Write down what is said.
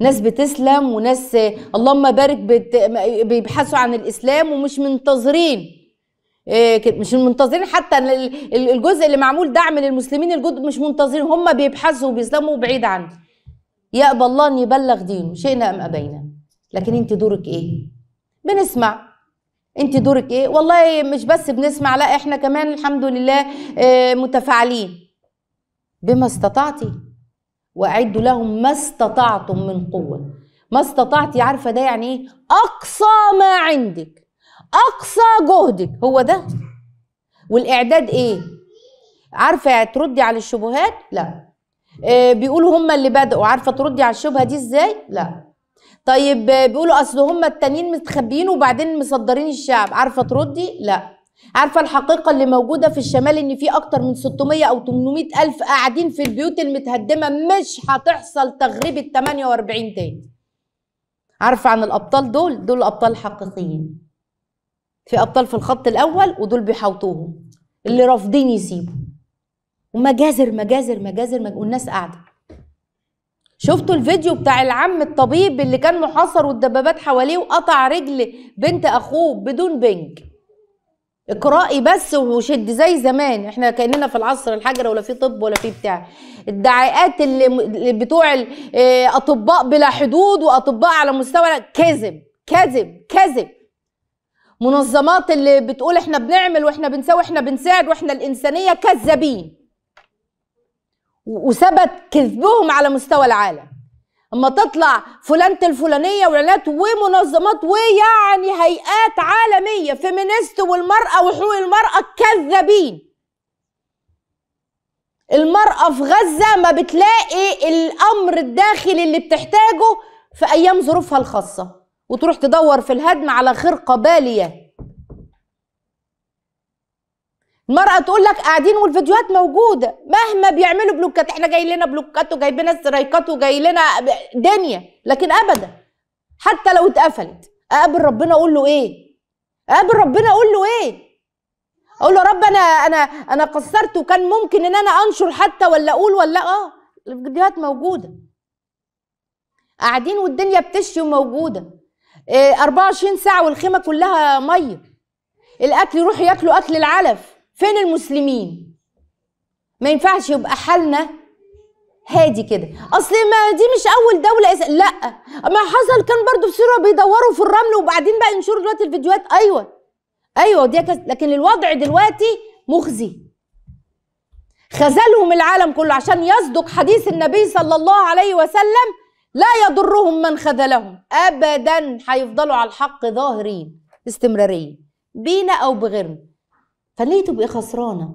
ناس بتسلم وناس اللهم بارك بت... بيبحثوا عن الاسلام ومش منتظرين آه، مش منتظرين حتى الجزء اللي معمول دعم للمسلمين الجد مش منتظرين هم بيبحثوا وبيسلموا بعيد عنه يأبى الله أن يبلغ دينه شئنا أم أبينا لكن أنت دورك إيه؟ بنسمع انت دورك ايه والله مش بس بنسمع لا احنا كمان الحمد لله آه، متفاعلين بما استطعتي واعدوا لهم ما استطعتم من قوه ما استطعت عارفه ده يعني ايه اقصى ما عندك اقصى جهدك هو ده والاعداد ايه عارفه تردي على الشبهات لا آه بيقولوا هم اللي بدأوا عارفه تردي على الشبهه دي ازاي لا طيب آه، بيقولوا اصل هم التانيين متخبيين وبعدين مصدرين الشعب عارفه تردي لا عارفه الحقيقه اللي موجوده في الشمال ان في اكتر من 600 او 800 الف قاعدين في البيوت المتهدمه مش هتحصل تغريب ال 48 تاني عارفه عن الابطال دول دول ابطال حقيقيين في ابطال في الخط الاول ودول بيحوطوهم اللي رافضين يسيبوا ومجازر مجازر مجازر مج... والناس قاعده شفتوا الفيديو بتاع العم الطبيب اللي كان محاصر والدبابات حواليه وقطع رجل بنت اخوه بدون بنج اقرائي بس وشد زي زمان احنا كاننا في العصر الحجري ولا في طب ولا في بتاع الدعاءات اللي بتوع آه، اطباء بلا حدود واطباء على مستوى كذب كذب كذب منظمات اللي بتقول احنا بنعمل واحنا بنسوي احنا بنساعد واحنا الانسانيه كذابين وثبت كذبهم على مستوى العالم اما تطلع فلانه الفلانيه واعلانات ومنظمات ويعني هيئات عالميه فيمينيست والمراه وحقوق المراه كذابين المراه في غزه ما بتلاقي الامر الداخلي اللي بتحتاجه في ايام ظروفها الخاصه وتروح تدور في الهدم على خرقه باليه مرأة تقول لك قاعدين والفيديوهات موجودة مهما بيعملوا بلوكات احنا جاي لنا بلوكات وجاي لنا استرايكات وجاي لنا دنيا لكن ابدا حتى لو اتقفلت اقابل ربنا اقول له ايه؟ اقابل ربنا اقول له ايه؟ اقول له يا رب انا انا انا قصرت وكان ممكن ان انا انشر حتى ولا اقول ولا اه الفيديوهات موجوده قاعدين والدنيا بتشي وموجوده إيه 24 ساعه والخيمه كلها ميه الاكل يروحوا ياكلوا اكل العلف فين المسلمين ما ينفعش يبقى حالنا هادي كده اصل ما دي مش اول دوله إس... لا ما حصل كان برضو في سوريا بيدوروا في الرمل وبعدين بقى ينشروا دلوقتي الفيديوهات ايوه ايوه دي كس... لكن الوضع دلوقتي مخزي خذلهم العالم كله عشان يصدق حديث النبي صلى الله عليه وسلم لا يضرهم من خذلهم ابدا هيفضلوا على الحق ظاهرين استمراريين بينا او بغيرنا فلقيته بقى خسرانه